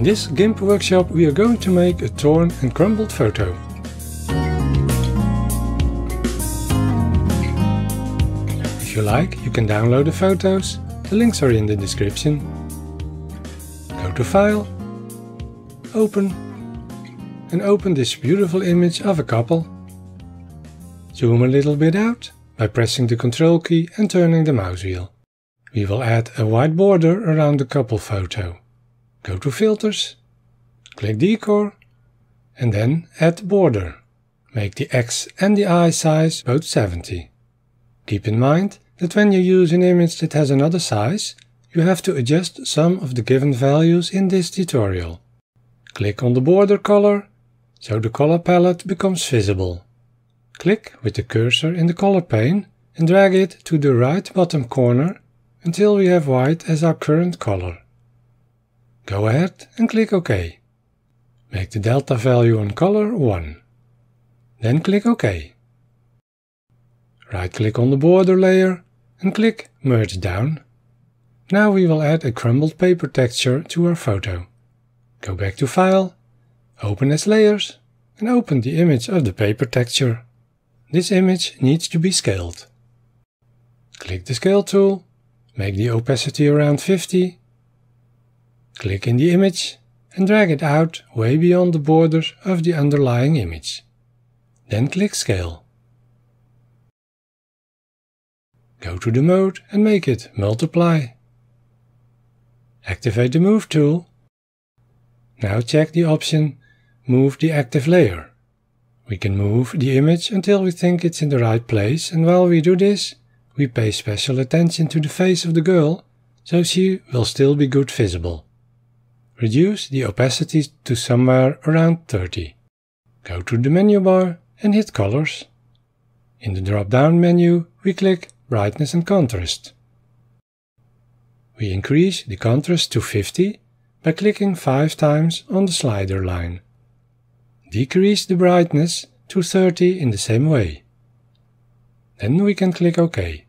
In this GIMP workshop we are going to make a torn and crumbled photo. If you like, you can download the photos, the links are in the description. Go to File, Open, and open this beautiful image of a couple. Zoom a little bit out by pressing the control key and turning the mouse wheel. We will add a white border around the couple photo go to Filters, click Decor and then add Border. Make the X and the I size both 70. Keep in mind that when you use an image that has another size, you have to adjust some of the given values in this tutorial. Click on the border color, so the color palette becomes visible. Click with the cursor in the color pane and drag it to the right bottom corner until we have white as our current color. Go ahead and click OK. Make the delta value on color 1. Then click OK. Right click on the border layer and click Merge Down. Now we will add a crumbled paper texture to our photo. Go back to File, Open as Layers and open the image of the paper texture. This image needs to be scaled. Click the Scale tool, make the opacity around 50 Click in the image and drag it out way beyond the borders of the underlying image. Then click Scale. Go to the mode and make it Multiply. Activate the Move tool. Now check the option Move the active layer. We can move the image until we think it's in the right place and while we do this, we pay special attention to the face of the girl, so she will still be good visible. Reduce the opacity to somewhere around 30. Go to the menu bar and hit Colors. In the drop-down menu, we click Brightness and Contrast. We increase the contrast to 50 by clicking 5 times on the slider line. Decrease the brightness to 30 in the same way. Then we can click OK.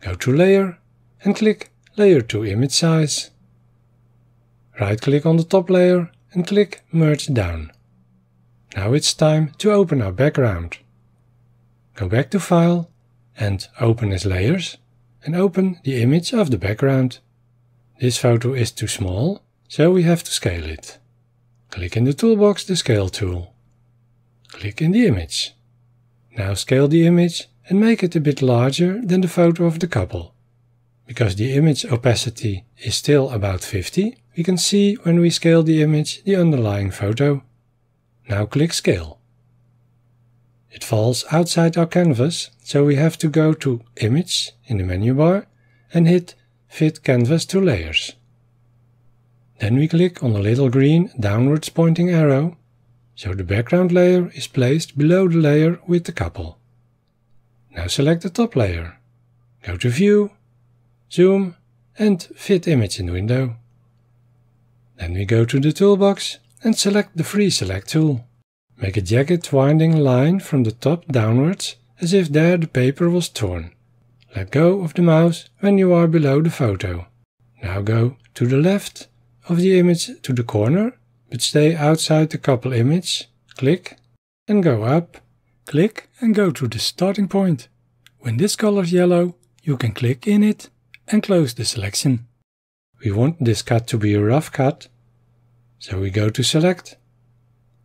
Go to Layer and click Layer 2 Image Size. Right click on the top layer and click Merge Down. Now it's time to open our background. Go back to File and Open as Layers and open the image of the background. This photo is too small, so we have to scale it. Click in the toolbox the Scale tool. Click in the image. Now scale the image and make it a bit larger than the photo of the couple. Because the image opacity is still about 50, we can see when we scale the image the underlying photo. Now click Scale. It falls outside our canvas, so we have to go to Image in the menu bar and hit Fit Canvas to Layers. Then we click on the little green downwards pointing arrow, so the background layer is placed below the layer with the couple. Now select the top layer. Go to View Zoom, and Fit Image in window. Then we go to the toolbox and select the Free Select tool. Make a jagged winding line from the top downwards, as if there the paper was torn. Let go of the mouse when you are below the photo. Now go to the left of the image to the corner, but stay outside the couple image, click and go up, click and go to the starting point. When this color is yellow, you can click in it and close the selection. We want this cut to be a rough cut, so we go to select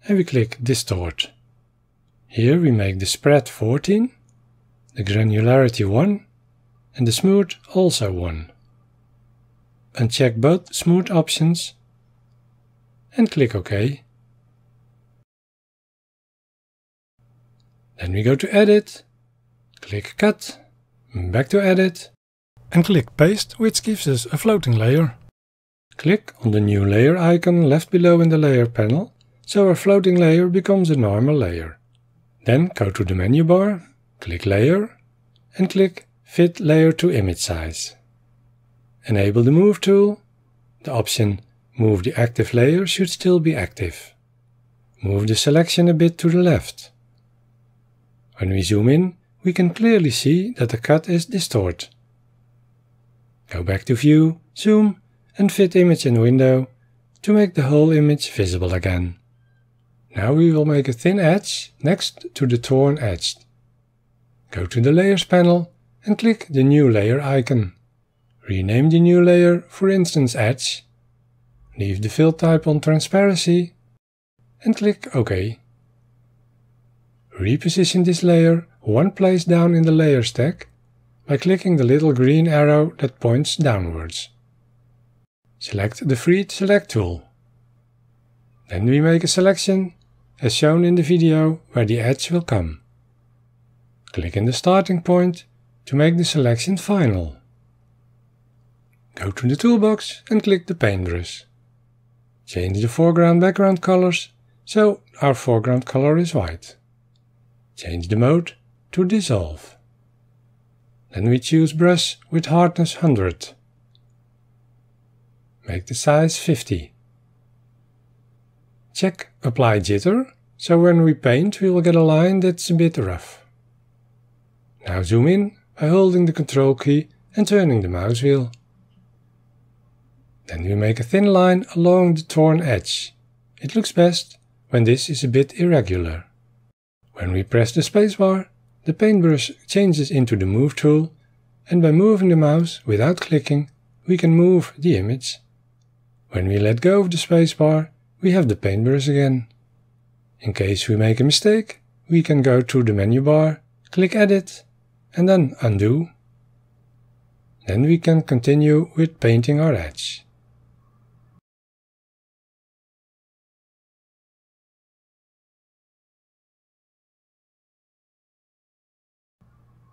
and we click distort. Here we make the spread 14, the granularity 1 and the smooth also 1. And check both smooth options and click OK. Then we go to edit, click cut, back to edit and click Paste, which gives us a floating layer. Click on the new layer icon left below in the layer panel, so our floating layer becomes a normal layer. Then go to the menu bar, click Layer, and click Fit Layer to Image Size. Enable the Move tool. The option Move the active layer should still be active. Move the selection a bit to the left. When we zoom in, we can clearly see that the cut is distorted. Go back to View, Zoom and Fit Image in Window to make the whole image visible again. Now we will make a thin edge next to the torn edge. Go to the Layers panel and click the New Layer icon. Rename the new layer, for instance Edge. Leave the fill type on Transparency and click OK. Reposition this layer one place down in the layer stack by clicking the little green arrow that points downwards. Select the free Select tool. Then we make a selection, as shown in the video where the edge will come. Click in the starting point to make the selection final. Go to the toolbox and click the paintbrush. Change the foreground background colors, so our foreground color is white. Change the mode to dissolve. Then we choose brush with hardness 100. Make the size 50. Check apply jitter, so when we paint we will get a line that's a bit rough. Now zoom in by holding the control key and turning the mouse wheel. Then we make a thin line along the torn edge. It looks best when this is a bit irregular. When we press the spacebar, the paintbrush changes into the Move tool, and by moving the mouse without clicking, we can move the image. When we let go of the spacebar, we have the paintbrush again. In case we make a mistake, we can go to the menu bar, click Edit, and then Undo. Then we can continue with painting our edge.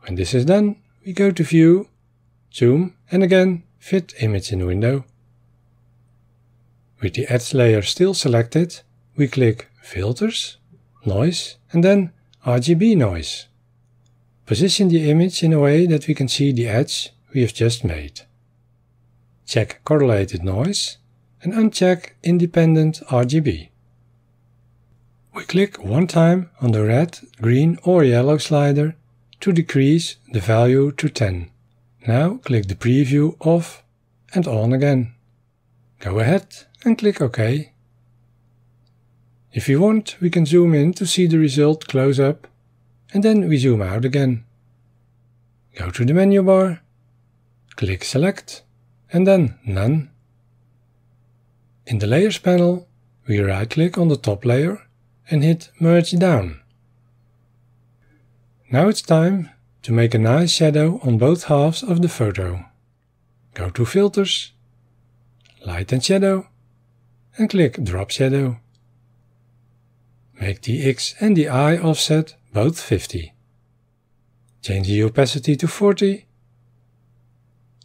When this is done, we go to View, Zoom and again Fit Image in Window. With the Edge layer still selected, we click Filters, Noise and then RGB Noise. Position the image in a way that we can see the edge we have just made. Check Correlated Noise and uncheck Independent RGB. We click one time on the red, green or yellow slider to decrease the value to 10. Now click the preview off and on again. Go ahead and click OK. If you want, we can zoom in to see the result close up and then we zoom out again. Go to the menu bar, click Select and then None. In the Layers panel, we right-click on the top layer and hit Merge Down. Now it's time to make a nice shadow on both halves of the photo. Go to Filters, Light and Shadow and click Drop Shadow. Make the X and the I offset both 50. Change the opacity to 40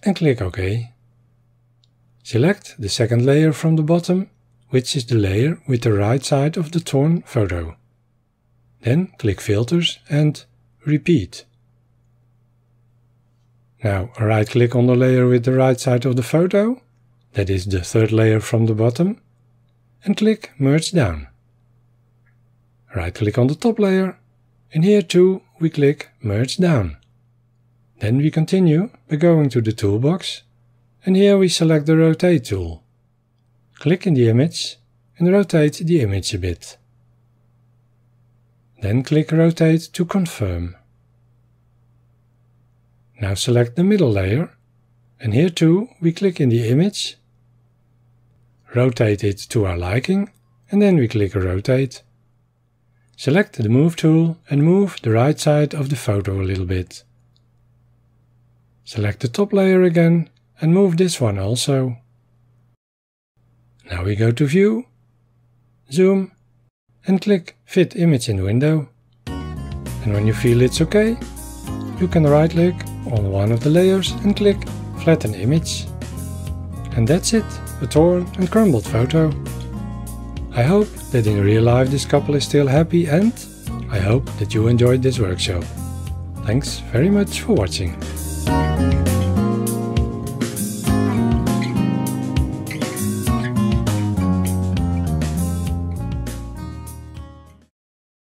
and click OK. Select the second layer from the bottom, which is the layer with the right side of the torn photo. Then click Filters and Repeat. Now right click on the layer with the right side of the photo, that is the third layer from the bottom, and click Merge Down. Right click on the top layer, and here too we click Merge Down. Then we continue by going to the toolbox, and here we select the Rotate tool. Click in the image and rotate the image a bit. Then click Rotate to confirm. Now select the middle layer, and here too we click in the image, rotate it to our liking, and then we click Rotate. Select the Move tool and move the right side of the photo a little bit. Select the top layer again and move this one also. Now we go to View, Zoom and click Fit Image in Window. And when you feel it's okay, you can right click on one of the layers and click Flatten Image. And that's it, a torn and crumbled photo. I hope that in real life this couple is still happy and I hope that you enjoyed this workshop. Thanks very much for watching.